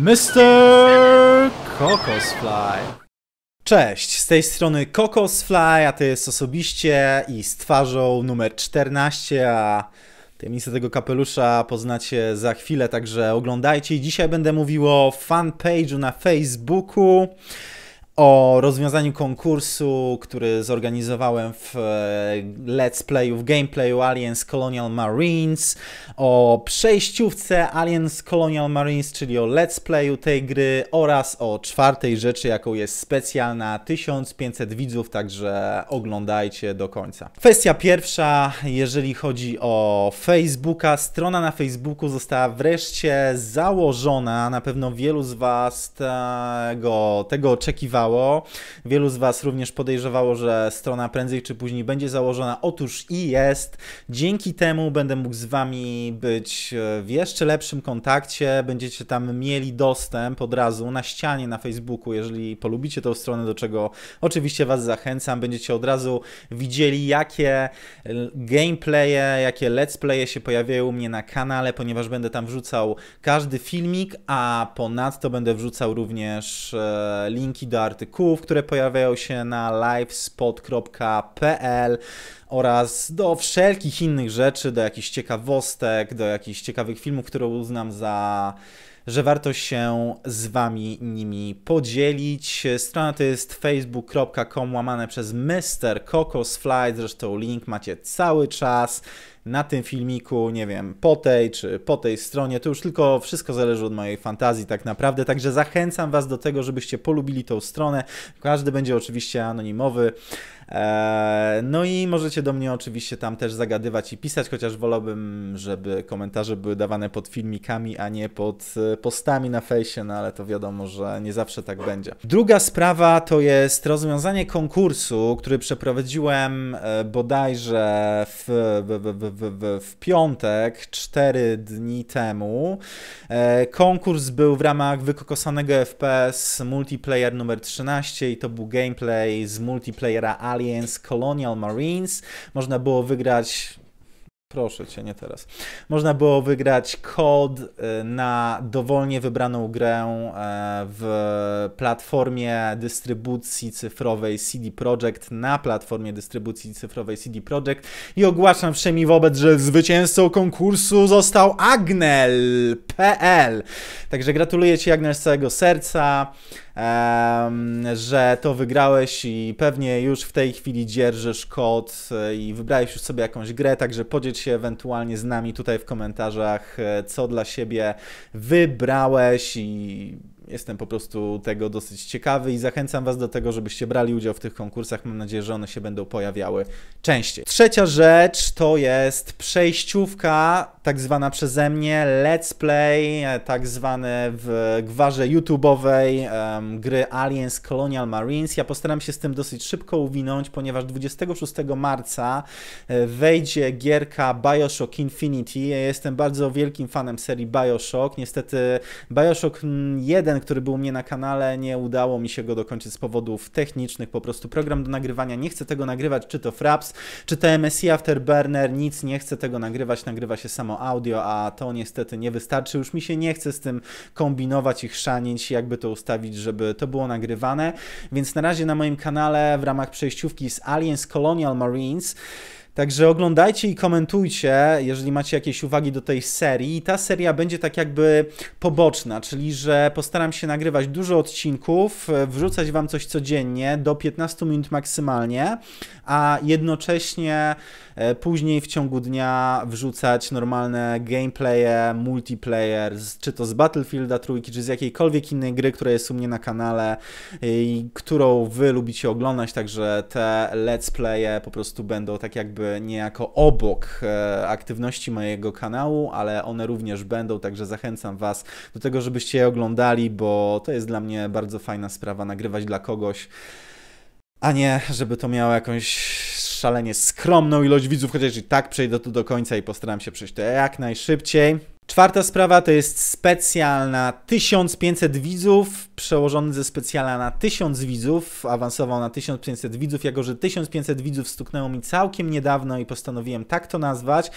Mr. Kokosfly. Cześć, z tej strony Kokosfly, a to jest osobiście i z twarzą numer 14, a tajemnicę tego kapelusza poznacie za chwilę, także oglądajcie. I dzisiaj będę mówił o fanpage'u na Facebooku o rozwiązaniu konkursu, który zorganizowałem w e, Let's Playu, w gameplayu Aliens Colonial Marines, o przejściówce Aliens Colonial Marines, czyli o Let's Playu tej gry oraz o czwartej rzeczy, jaką jest specjalna 1500 widzów, także oglądajcie do końca. Kwestia pierwsza, jeżeli chodzi o Facebooka, strona na Facebooku została wreszcie założona, na pewno wielu z Was tego, tego oczekiwało, podejrzewało. Wielu z Was również podejrzewało, że strona prędzej czy później będzie założona. Otóż i jest. Dzięki temu będę mógł z Wami być w jeszcze lepszym kontakcie. Będziecie tam mieli dostęp od razu na ścianie na Facebooku, jeżeli polubicie tą stronę, do czego oczywiście Was zachęcam. Będziecie od razu widzieli, jakie gameplaye, jakie let's playe się pojawiają u mnie na kanale, ponieważ będę tam wrzucał każdy filmik, a ponadto będę wrzucał również e, linki do artykułów, które pojawiają się na livespot.pl oraz do wszelkich innych rzeczy, do jakichś ciekawostek, do jakichś ciekawych filmów, które uznam za że warto się z Wami nimi podzielić. Strona to jest facebook.com łamane przez Mr. Kokosfly, zresztą link macie cały czas na tym filmiku, nie wiem, po tej czy po tej stronie. To już tylko wszystko zależy od mojej fantazji tak naprawdę, także zachęcam Was do tego, żebyście polubili tą stronę. Każdy będzie oczywiście anonimowy. Eee, no i możecie do mnie oczywiście tam też zagadywać i pisać, chociaż wolałbym, żeby komentarze były dawane pod filmikami, a nie pod e, postami na fejsie, no ale to wiadomo, że nie zawsze tak będzie. Druga sprawa to jest rozwiązanie konkursu, który przeprowadziłem e, bodajże w, w, w w, w piątek, cztery dni temu. E, konkurs był w ramach wykokosanego FPS multiplayer numer 13 i to był gameplay z multiplayera Aliens Colonial Marines. Można było wygrać Proszę cię, nie teraz. Można było wygrać kod y, na dowolnie wybraną grę e, w platformie dystrybucji cyfrowej CD Projekt, na platformie dystrybucji cyfrowej CD Projekt i ogłaszam wszemi wobec, że zwycięzcą konkursu został Agnel.pl. Także gratuluję ci Agnel z całego serca że to wygrałeś i pewnie już w tej chwili dzierżysz kod e, i wybrałeś już sobie jakąś grę, także podziel się ewentualnie z nami tutaj w komentarzach, e, co dla siebie wybrałeś i jestem po prostu tego dosyć ciekawy i zachęcam Was do tego, żebyście brali udział w tych konkursach. Mam nadzieję, że one się będą pojawiały częściej. Trzecia rzecz to jest przejściówka, tak zwana przeze mnie, let's play, e, tak zwane w gwarze YouTube'owej um, gry Aliens Colonial Marines. Ja postaram się z tym dosyć szybko uwinąć, ponieważ 26 marca e, wejdzie gierka Bioshock Infinity. Ja jestem bardzo wielkim fanem serii Bioshock. Niestety Bioshock 1, mm, który był u mnie na kanale, nie udało mi się go dokończyć z powodów technicznych, po prostu program do nagrywania, nie chce tego nagrywać, czy to Fraps, czy to MSI Afterburner, nic nie chce tego nagrywać, nagrywa się samo audio, a to niestety nie wystarczy, już mi się nie chce z tym kombinować i chrzanić, jakby to ustawić, żeby to było nagrywane, więc na razie na moim kanale w ramach przejściówki z Aliens Colonial Marines Także oglądajcie i komentujcie, jeżeli macie jakieś uwagi do tej serii. ta seria będzie tak jakby poboczna, czyli że postaram się nagrywać dużo odcinków, wrzucać wam coś codziennie do 15 minut maksymalnie, a jednocześnie e, później w ciągu dnia wrzucać normalne gameplaye, multiplayer, czy to z Battlefielda trójki, czy z jakiejkolwiek innej gry, która jest u mnie na kanale i którą wy lubicie oglądać, także te let's playe po prostu będą tak jakby jakby niejako obok e, aktywności mojego kanału, ale one również będą, także zachęcam Was do tego, żebyście je oglądali, bo to jest dla mnie bardzo fajna sprawa nagrywać dla kogoś, a nie żeby to miało jakąś szalenie skromną ilość widzów, chociaż i tak przejdę tu do końca i postaram się przejść to jak najszybciej. Czwarta sprawa to jest specjal na 1500 widzów, przełożony ze specjala na 1000 widzów, awansował na 1500 widzów, jako że 1500 widzów stuknęło mi całkiem niedawno i postanowiłem tak to nazwać.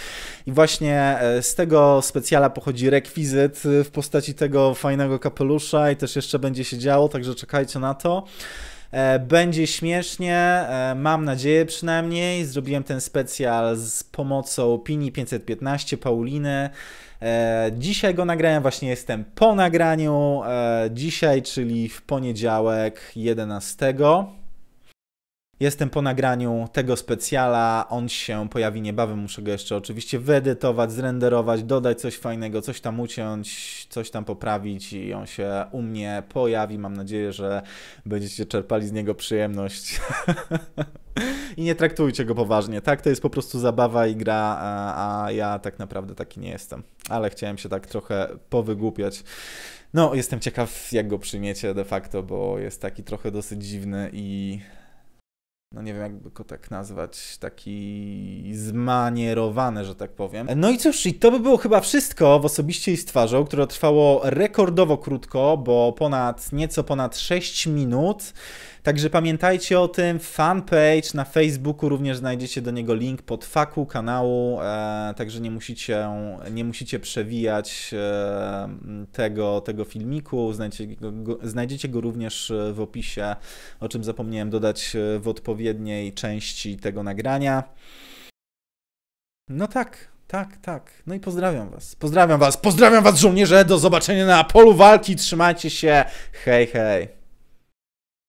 I właśnie e, z tego specjala pochodzi rekwizyt e, w postaci tego fajnego kapelusza i też jeszcze będzie się działo, także czekajcie na to. E, będzie śmiesznie, e, mam nadzieję przynajmniej. Zrobiłem ten specjal z pomocą Pini 515 Pauliny. E, dzisiaj go nagrałem, właśnie jestem po nagraniu. Dzisiaj, czyli w poniedziałek 11. Jestem po nagraniu tego specjala, on się pojawi niebawem, muszę go jeszcze oczywiście wyedytować, zrenderować, dodać coś fajnego, coś tam uciąć, coś tam poprawić i on się u mnie pojawi. Mam nadzieję, że będziecie czerpali z niego przyjemność. I nie traktujcie go poważnie, tak? To jest po prostu zabawa i gra, a, a ja tak naprawdę taki nie jestem. Ale chciałem się tak trochę powygłupiać. No, jestem ciekaw, jak go przyjmiecie de facto, bo jest taki trochę dosyć dziwny i no nie wiem, jakby go tak nazwać, taki zmanierowany, że tak powiem. No i cóż, i to by było chyba wszystko w osobiście i z twarzą, które trwało rekordowo krótko, bo ponad, nieco ponad 6 minut. Także pamiętajcie o tym, fanpage na Facebooku również znajdziecie do niego link pod faku kanału, e, także nie musicie, nie musicie przewijać e, tego, tego filmiku, znajdziecie go, znajdziecie go również w opisie, o czym zapomniałem dodać e, w odpowiedzi odpowiedniej części tego nagrania. No tak, tak, tak. No i pozdrawiam Was. Pozdrawiam Was. Pozdrawiam Was, żołnierze. Do zobaczenia na polu walki. Trzymajcie się. Hej, hej.